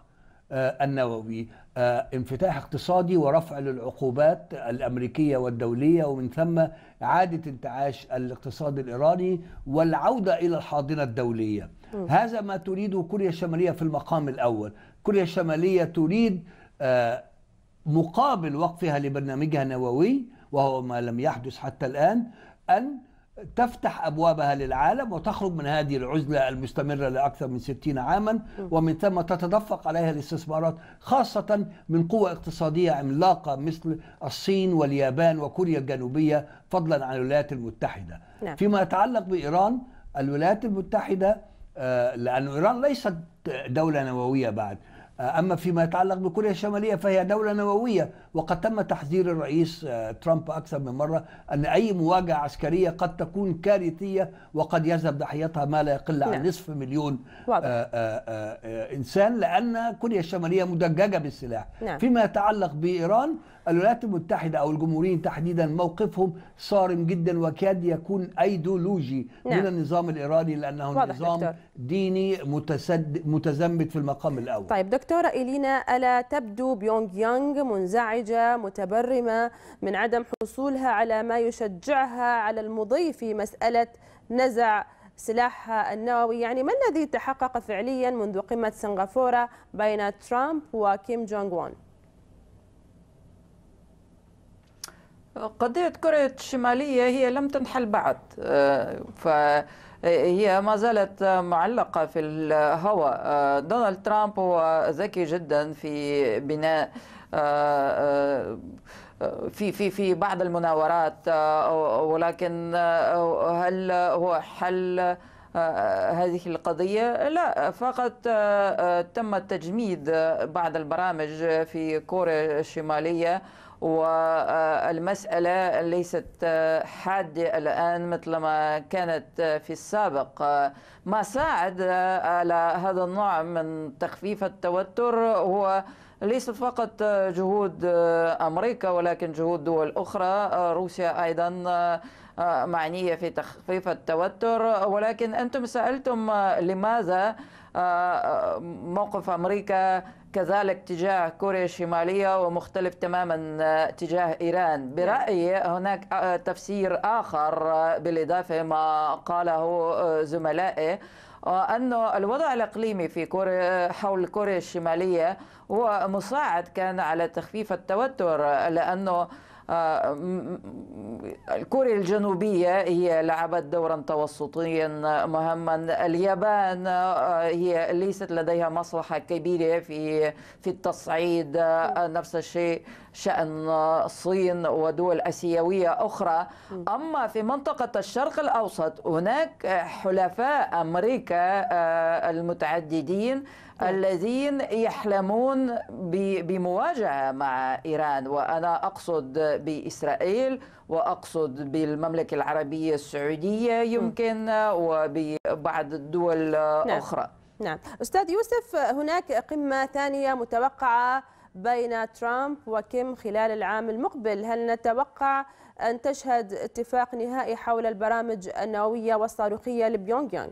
آه، النووي آه، انفتاح اقتصادي ورفع للعقوبات الامريكيه والدوليه ومن ثم اعاده انتعاش الاقتصاد الايراني والعوده الى الحاضنه الدوليه. م. هذا ما تريده كوريا الشماليه في المقام الاول، كوريا الشماليه تريد آه، مقابل وقفها لبرنامجها النووي وهو ما لم يحدث حتى الان ان تفتح أبوابها للعالم وتخرج من هذه العزلة المستمرة لأكثر من ستين عاما ومن ثم تتدفق عليها الاستثمارات خاصة من قوة اقتصادية عملاقة مثل الصين واليابان وكوريا الجنوبية فضلا عن الولايات المتحدة نعم. فيما يتعلق بإيران الولايات المتحدة آه، لأن إيران ليست دولة نووية بعد آه، أما فيما يتعلق بكوريا الشمالية فهي دولة نووية وقد تم تحذير الرئيس آه، ترامب أكثر من مرة أن أي مواجهة عسكرية قد تكون كارثية وقد يذهب ضحيتها ما لا يقل عن نعم. نصف مليون آآ آآ آه، إنسان لأن كوريا الشمالية مدججة بالسلاح نعم. فيما يتعلق بإيران الولايات المتحدة أو الجمهوريين تحديدا موقفهم صارم جدا وكاد يكون أيديولوجي نعم. من النظام الإيراني لأنه نظام دكتور. ديني متسد متزمت في المقام الأول طيب دكتورة إلينا ألا تبدو بيونغ يانغ منزعجة متبرمة من عدم حصولها على ما يشجعها على المضي في مسألة نزع سلاحها النووي يعني ما الذي تحقق فعليا منذ قمة سنغافورة بين ترامب وكيم جونغ وون قضية كرة الشمالية هي لم تنحل بعد آه، فهي ما زالت معلقة في الهواء آه، دونالد ترامب هو ذكي جدا في بناء آه، في في في بعض المناورات ولكن هل هو حل هذه القضية لا فقط تم تجميد بعض البرامج في كوريا الشمالية والمسألة ليست حادة الآن مثل ما كانت في السابق ما ساعد على هذا النوع من تخفيف التوتر هو ليس فقط جهود أمريكا ولكن جهود دول أخرى روسيا أيضا معنية في تخفيف التوتر ولكن أنتم سألتم لماذا موقف أمريكا كذلك تجاه كوريا الشمالية ومختلف تماما آه، تجاه إيران برأيي هناك آه، تفسير آخر آه، بالإضافة ما قاله زملائي أن الوضع الإقليمي في كوريا حول كوريا الشمالية هو مساعد كان على تخفيف التوتر لأنه آه، كوريا الجنوبية هي لعبت دورا توسطيا مهما اليابان آه، هي ليست لديها مصلحة كبيرة في في التصعيد آه، نفس الشيء شأن الصين ودول آسيوية أخرى أما في منطقة الشرق الأوسط هناك حلفاء أمريكا المتعددين الذين يحلمون بمواجهه مع ايران وانا اقصد باسرائيل واقصد بالمملكه العربيه السعوديه يمكن وبعض الدول نعم. اخرى نعم استاذ يوسف هناك قمه ثانيه متوقعه بين ترامب وكيم خلال العام المقبل هل نتوقع أن تشهد اتفاق نهائي حول البرامج النووية والصاروخية لبيونغ يانغ؟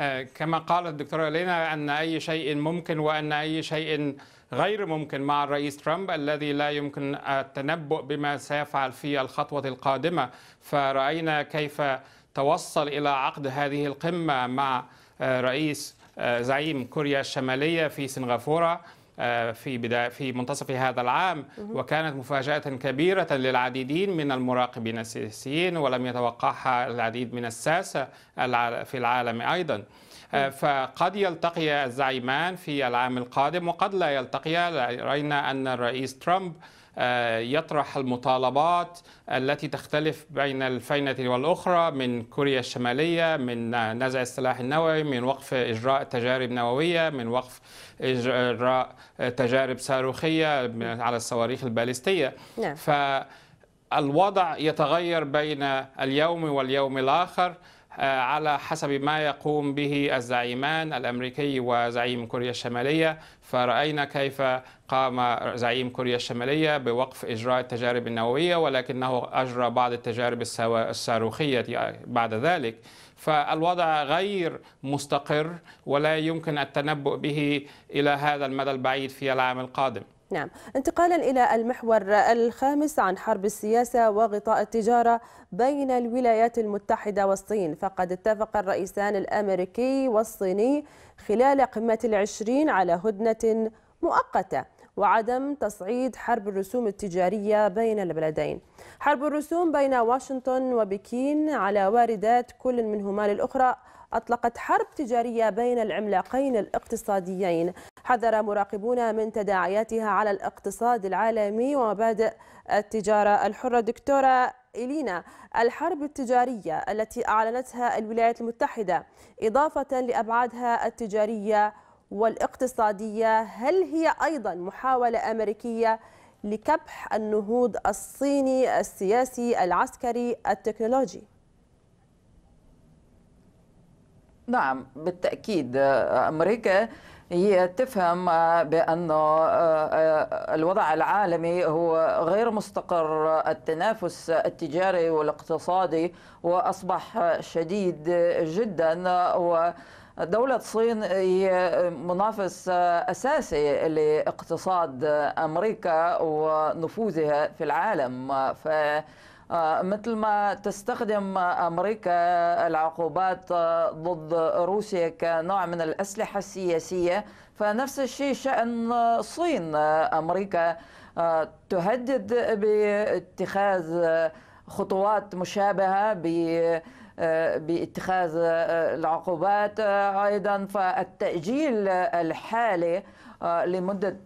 آه، كما قال الدكتورة لينا أن أي شيء ممكن وأن أي شيء غير ممكن مع الرئيس ترامب الذي لا يمكن التنبؤ بما سيفعل في الخطوة القادمة فرأينا كيف توصل إلى عقد هذه القمة مع آه، رئيس آه، زعيم كوريا الشمالية في سنغافورة آه، في بداية في منتصف هذا العام وكانت مفاجأة كبيرة للعديدين من المراقبين السياسيين ولم يتوقعها العديد من الساسة في العالم أيضا آه، فقد يلتقي الزعيمان في العام القادم وقد لا يلتقيا رأينا أن الرئيس ترامب آه، يطرح المطالبات التي تختلف بين الفينة والأخرى من كوريا الشمالية من نزع السلاح النووي من وقف إجراء تجارب نووية من وقف إجراء تجارب صاروخية على الصواريخ البالستية نعم. فالوضع يتغير بين اليوم واليوم الآخر آه، على حسب ما يقوم به الزعيمان الامريكي وزعيم كوريا الشماليه فراينا كيف قام زعيم كوريا الشماليه بوقف اجراء التجارب النوويه ولكنه اجرى بعض التجارب الصاروخيه بعد ذلك فالوضع غير مستقر ولا يمكن التنبؤ به الى هذا المدى البعيد في العام القادم نعم انتقالا إلى المحور الخامس عن حرب السياسة وغطاء التجارة بين الولايات المتحدة والصين فقد اتفق الرئيسان الأمريكي والصيني خلال قمة العشرين على هدنة مؤقته وعدم تصعيد حرب الرسوم التجارية بين البلدين حرب الرسوم بين واشنطن وبكين على واردات كل منهما للأخرى أطلقت حرب تجارية بين العملاقين الاقتصاديين حذر مراقبون من تداعياتها على الاقتصاد العالمي ومبادئ التجارة الحرة دكتورة إلينا الحرب التجارية التي أعلنتها الولايات المتحدة إضافة لأبعادها التجارية والاقتصادية هل هي أيضا محاولة أمريكية لكبح النهوض الصيني السياسي العسكري التكنولوجي؟ نعم بالتأكيد أمريكا هي تفهم بأن آه، آه، الوضع العالمي هو غير مستقر التنافس التجاري والاقتصادي وأصبح شديد جدا ودولة الصين هي منافس أساسي لاقتصاد أمريكا ونفوذها في العالم ف آه، مثل ما تستخدم امريكا العقوبات آه، ضد روسيا كنوع من الاسلحه السياسيه فنفس الشيء شان الصين آه، امريكا تهدد باتخاذ خطوات مشابهه ب باتخاذ العقوبات ايضا فالتاجيل الحالي لمده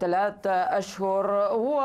ثلاثة اشهر هو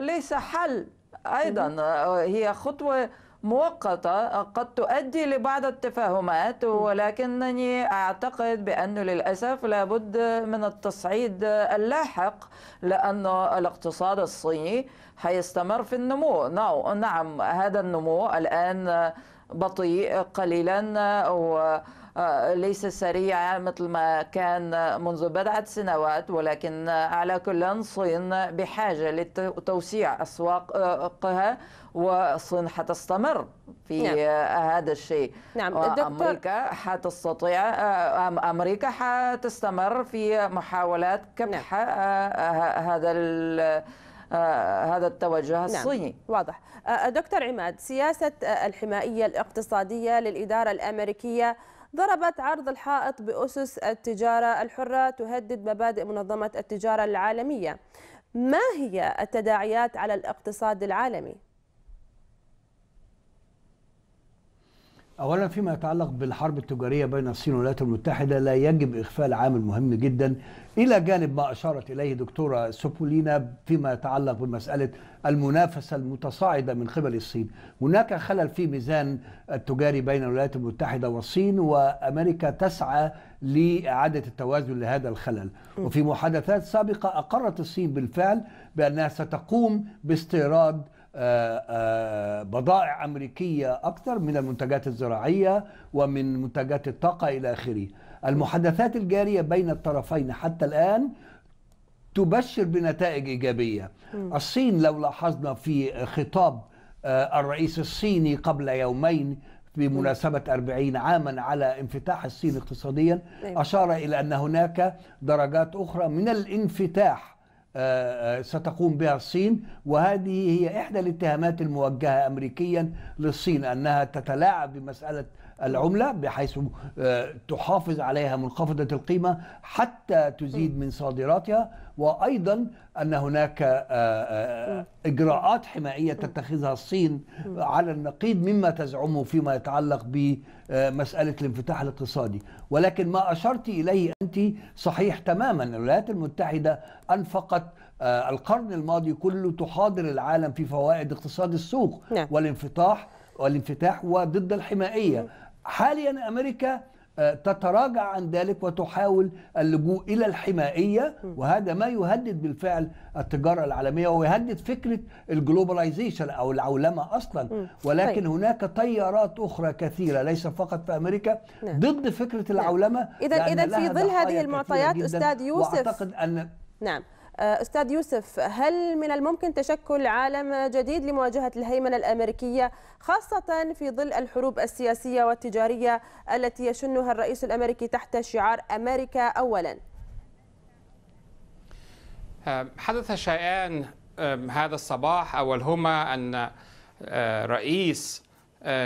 ليس حل ايضا هي خطوه مؤقته قد تؤدي لبعض التفاهمات ولكنني اعتقد بانه للاسف لابد من التصعيد اللاحق لان الاقتصاد الصيني هيستمر في النمو نعم, نعم، هذا النمو الان بطيء قليلا و آه، ليس سريع مثل ما كان منذ بضعة سنوات ولكن على كل الصين بحاجة لتوسيع أسواقها والصين حتستمر في نعم. هذا الشيء نعم أمريكا حتستطيع آه، أمريكا حتستمر في محاولات كبح نعم. آه، هذا هذا التوجه نعم، الصيني نعم. واضح دكتور عماد سياسة الحمائية الاقتصادية للإدارة الأمريكية ضربت عرض الحائط بأسس التجارة الحرة تهدد مبادئ منظمة التجارة العالمية ما هي التداعيات على الاقتصاد العالمي؟ اولا فيما يتعلق بالحرب التجاريه بين الصين والولايات المتحده لا يجب اغفال عامل مهم جدا الى جانب ما اشارت اليه دكتوره سوبولينا فيما يتعلق بمساله المنافسه المتصاعده من قبل الصين هناك خلل في ميزان التجاري بين الولايات المتحده والصين وامريكا تسعى لاعاده التوازن لهذا الخلل وفي محادثات سابقه اقرت الصين بالفعل بانها ستقوم باستيراد آه، آه، بضائع أمريكية أكثر من المنتجات الزراعية ومن منتجات الطاقة إلى آخره المحادثات الجارية بين الطرفين حتى الآن تبشر بنتائج إيجابية الصين لو لاحظنا في خطاب آه، الرئيس الصيني قبل يومين بمناسبة أربعين عاما على انفتاح الصين اقتصاديا طيب. أشار إلى أن هناك درجات أخرى من الانفتاح آه، آه، ستقوم بها الصين وهذه هي إحدى الاتهامات الموجهة أمريكيا للصين أنها تتلاعب بمسألة العملة بحيث آه، تحافظ عليها منخفضة القيمة حتى تزيد من صادراتها وأيضا أن هناك آه، آه، إجراءات حمائية تتخذها الصين على النقيض مما تزعمه فيما يتعلق بمسألة الانفتاح الاقتصادي ولكن ما أشرت إليه أنت صحيح تماما الولايات المتحدة أنفقت القرن الماضي كله تحاضر العالم في فوائد اقتصاد السوق نعم. والانفتاح والانفتاح وضد الحمائيه حاليا امريكا آه، تتراجع عن ذلك وتحاول اللجوء الى الحمائيه وهذا ما يهدد بالفعل التجاره العالميه ويهدد فكره الجلوباليزيشن او العولمه اصلا ولكن طيب. هناك تيارات اخرى كثيره ليس فقط في امريكا نعم. ضد فكره نعم. العولمه اذا اذا في ظل هذه المعطيات استاذ يوسف واعتقد ان نعم آه، أستاذ يوسف هل من الممكن تشكل عالم جديد لمواجهة الهيمنة الأمريكية خاصة في ظل الحروب السياسية والتجارية التي يشنها الرئيس الأمريكي تحت شعار أمريكا أولا آه، حدث شيئان هذا الصباح أولهما أن آه، رئيس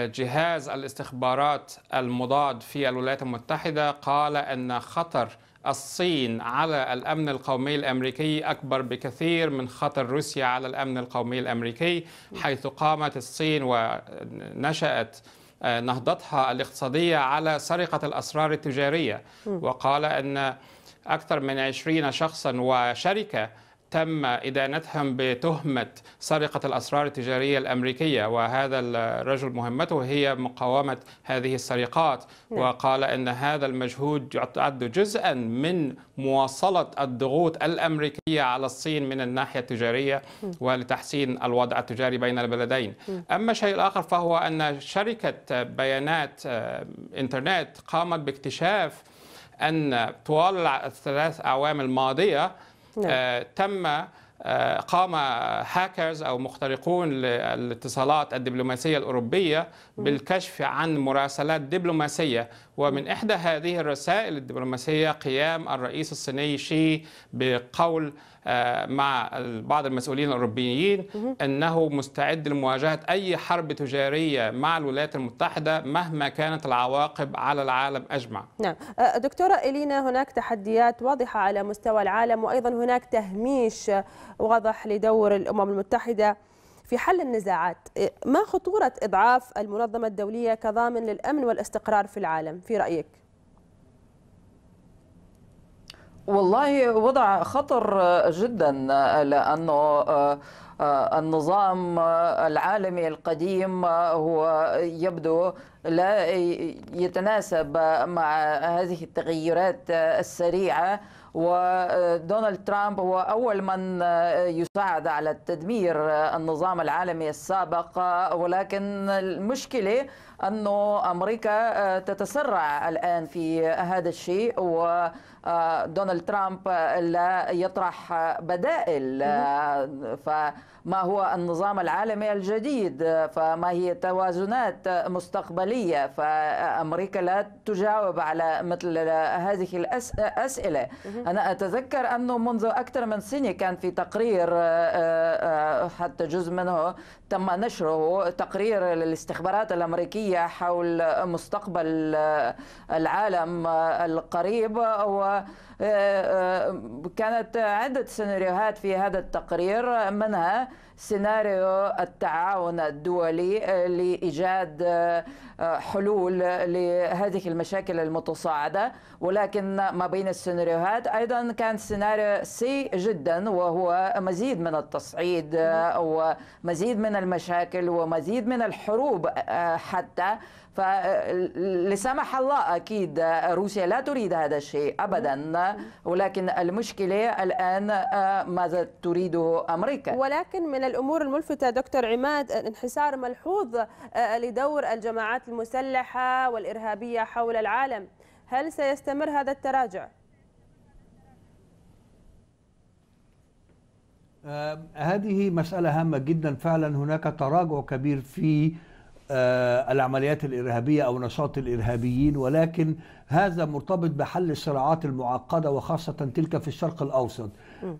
جهاز الاستخبارات المضاد في الولايات المتحدة قال أن خطر الصين على الامن القومي الامريكي اكبر بكثير من خطر روسيا على الامن القومي الامريكي حيث قامت الصين ونشات آه، نهضتها الاقتصاديه على سرقه الاسرار التجاريه وقال ان اكثر من 20 شخصا وشركه تم إدانتهم بتهمة سرقة الأسرار التجارية الأمريكية وهذا الرجل مهمته هي مقاومة هذه السرقات نعم. وقال أن هذا المجهود يعد جزءا من مواصلة الضغوط الأمريكية على الصين من الناحية التجارية نعم. ولتحسين الوضع التجاري بين البلدين نعم. أما شيء آخر فهو أن شركة بيانات آه، إنترنت قامت باكتشاف أن طوال الثلاث أعوام الماضية نعم. آه، تم آه، قام هاكرز او مخترقون للاتصالات الدبلوماسيه الاوروبيه بالكشف عن مراسلات دبلوماسيه ومن احدى هذه الرسائل الدبلوماسيه قيام الرئيس الصيني شي بقول آه، مع بعض المسؤولين الاوروبيين انه مستعد لمواجهه اي حرب تجاريه مع الولايات المتحده مهما كانت العواقب على العالم اجمع. نعم، آه، دكتوره الينا هناك تحديات واضحه على مستوى العالم وايضا هناك تهميش واضح لدور الامم المتحده في حل النزاعات، آه، ما خطوره اضعاف المنظمه الدوليه كضامن للامن والاستقرار في العالم في رايك؟ والله وضع خطر جدا لأنه آه، النظام العالمي القديم هو يبدو لا يتناسب مع هذه التغيرات السريعه ودونالد ترامب هو أول من يساعد على تدمير النظام العالمي السابق ولكن المشكلة أنه أمريكا تتسرع الآن في هذا الشيء و آه، دونالد ترامب لا يطرح بدائل آه، فما هو النظام العالمي الجديد فما هي توازنات مستقبلية فأمريكا لا تجاوب على مثل هذه الأسئلة أنا أتذكر أنه منذ أكثر من سنة كان في تقرير آه، حتى جزء منه تم نشره تقرير للاستخبارات الامريكيه حول مستقبل العالم القريب و كانت عدة سيناريوهات في هذا التقرير منها سيناريو التعاون الدولي لإيجاد آه، حلول لهذه المشاكل المتصاعدة ولكن ما بين السيناريوهات أيضا كان سيناريو سيء جدا وهو مزيد من التصعيد آه، ومزيد من المشاكل ومزيد من الحروب آه، حتى فلسمح الله أكيد روسيا لا تريد هذا الشيء أبدا ولكن المشكلة الآن آه، ماذا تريده أمريكا ولكن من الأمور الملفتة دكتور عماد انحسار ملحوظ آه، لدور الجماعات المسلحة والإرهابية حول العالم هل سيستمر هذا التراجع؟ آه، هذه مسألة هامة جدا فعلا هناك تراجع كبير في آه، العمليات الإرهابية أو نشاط الإرهابيين ولكن هذا مرتبط بحل الصراعات المعقدة وخاصة تلك في الشرق الأوسط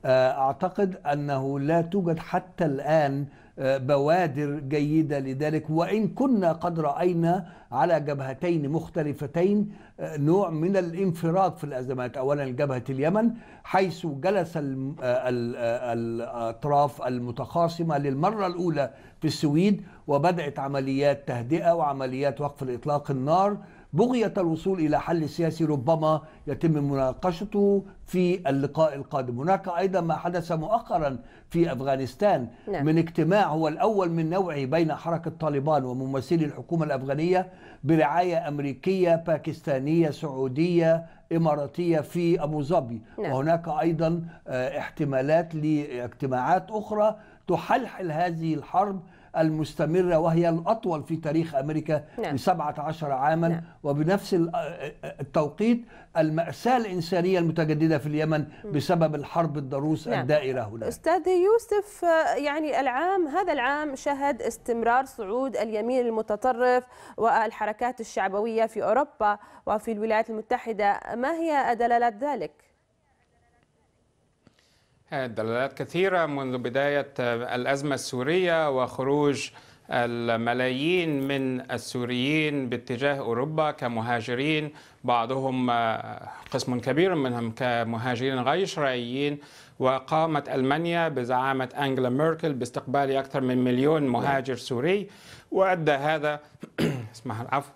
آه، أعتقد أنه لا توجد حتى الآن بوادر جيدة لذلك وإن كنا قد رأينا على جبهتين مختلفتين آه، نوع من الانفراج في الأزمات أولا جبهة اليمن حيث جلس آه، آه، الأطراف المتخاصمة للمرة الأولى في السويد وبدأت عمليات تهدئة وعمليات وقف الإطلاق النار بغية الوصول إلى حل سياسي ربما يتم مناقشته في اللقاء القادم هناك أيضا ما حدث مؤخرا في أفغانستان نعم. من اجتماع هو الأول من نوعه بين حركة طالبان وممثلي الحكومة الأفغانية برعاية أمريكية باكستانية سعودية إماراتية في أبو ظبي نعم. وهناك أيضا آه، احتمالات لاجتماعات أخرى تحلحل هذه الحرب المستمرة وهي الأطول في تاريخ أمريكا نعم. بسبعة عشر عاما نعم. وبنفس التوقيت المأساة الإنسانية المتجددة في اليمن بسبب الحرب الضروس نعم. الدائرة هناك أستاذ يوسف آه، يعني العام هذا العام شهد استمرار صعود اليمين المتطرف والحركات الشعبوية في أوروبا وفي الولايات المتحدة ما هي دلالات ذلك؟ آه، دلالات كثيرة منذ بداية آه، الأزمة السورية وخروج الملايين من السوريين باتجاه أوروبا كمهاجرين بعضهم آه، قسم كبير منهم كمهاجرين غير شرعيين وقامت ألمانيا بزعامة أنجلا ميركل باستقبال أكثر من مليون مهاجر سوري وأدى هذا اسمح العفو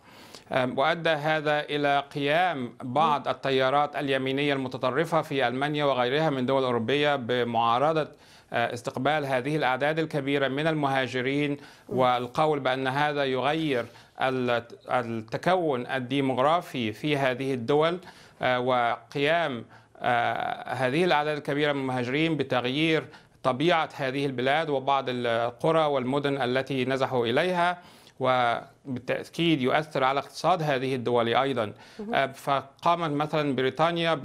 وأدى هذا إلى قيام بعض التيارات اليمينية المتطرفة في ألمانيا وغيرها من دول أوروبية بمعارضة أه، استقبال هذه الأعداد الكبيرة من المهاجرين والقول بأن هذا يغير التكون الديمغرافي في هذه الدول أه، وقيام أه، هذه الأعداد الكبيرة من المهاجرين بتغيير طبيعة هذه البلاد وبعض القرى والمدن التي نزحوا إليها وبالتأكيد يؤثر على اقتصاد هذه الدول أيضا آه، فقامت مثلا بريطانيا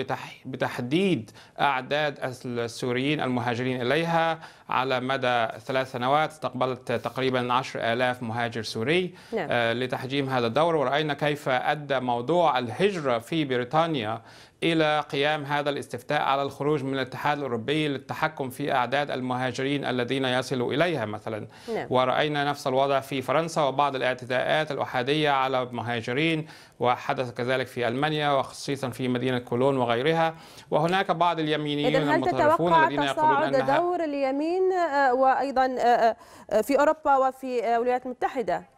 بتحديد أعداد السوريين المهاجرين إليها على مدى ثلاث سنوات استقبلت تقريبا 10000 مهاجر سوري نعم. آه، لتحجيم هذا الدور ورأينا كيف أدى موضوع الهجرة في بريطانيا إلى قيام هذا الاستفتاء على الخروج من الاتحاد الأوروبي للتحكم في أعداد المهاجرين الذين يصلوا إليها مثلا نعم. ورأينا نفس الوضع في فرنسا وبعض الاعتداءات الأحادية على المهاجرين وحدث كذلك في ألمانيا وخصيصا في مدينة كولون وغيرها وهناك بعض اليمينيين تتوقع الذين يقولون أنها تصاعد دور اليمين آه، وأيضا آه، آه، في أوروبا وفي الولايات المتحدة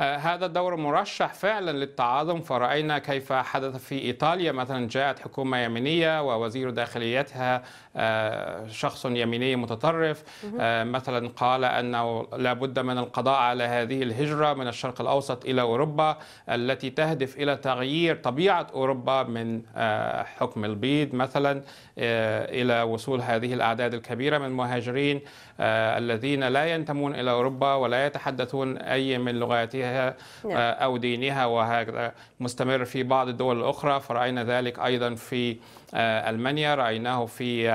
آه، هذا الدور مرشح فعلا للتعاظم فرأينا كيف حدث في إيطاليا مثلا جاءت حكومة يمينية ووزير داخليتها آه، شخص يميني متطرف آه، مثلا قال أنه لا بد من القضاء على هذه الهجرة من الشرق الأوسط إلى أوروبا التي تهدف إلى تغيير طبيعة أوروبا من حكم البيض مثلا إلى وصول هذه الأعداد الكبيرة من المهاجرين آه، الذين لا ينتمون إلى أوروبا ولا يتحدثون أي من لغاتها آه، نعم. أو دينها وهذا مستمر في بعض الدول الأخرى فرأينا ذلك أيضا في آه، ألمانيا رأيناه في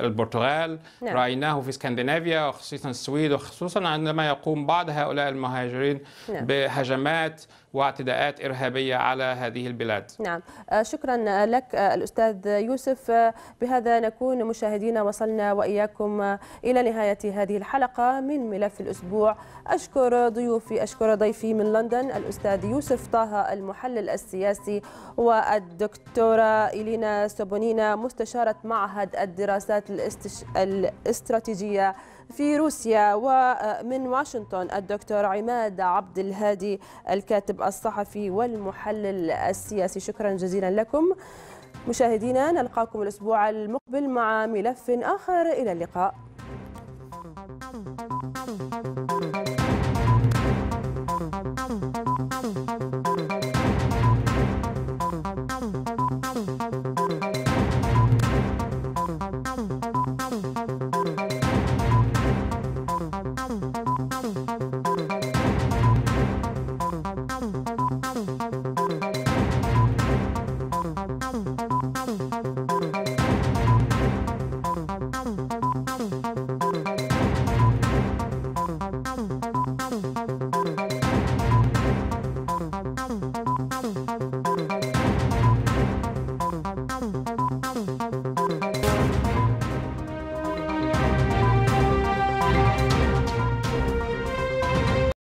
البرتغال نعم. رأيناه في اسكندنافيا وخصوصا السويد وخصوصا عندما يقوم بعض هؤلاء المهاجرين نعم. بهجمات واعتداءات إرهابية على هذه البلاد نعم آه، شكرا لك آه، الأستاذ يوسف آه، بهذا نكون مشاهدينا وصلنا وإياكم إلى نهاية هذه الحلقة من ملف الأسبوع أشكر ضيوفي أشكر ضيفي من لندن الأستاذ يوسف طه المحلل السياسي والدكتورة إلينا سوبونينا مستشارة معهد الدراسات الاستش... الاستراتيجية في روسيا ومن واشنطن الدكتور عماد عبد الهادي الكاتب الصحفي والمحلل السياسي شكرا جزيلا لكم مشاهدينا نلقاكم الأسبوع المقبل مع ملف آخر إلى اللقاء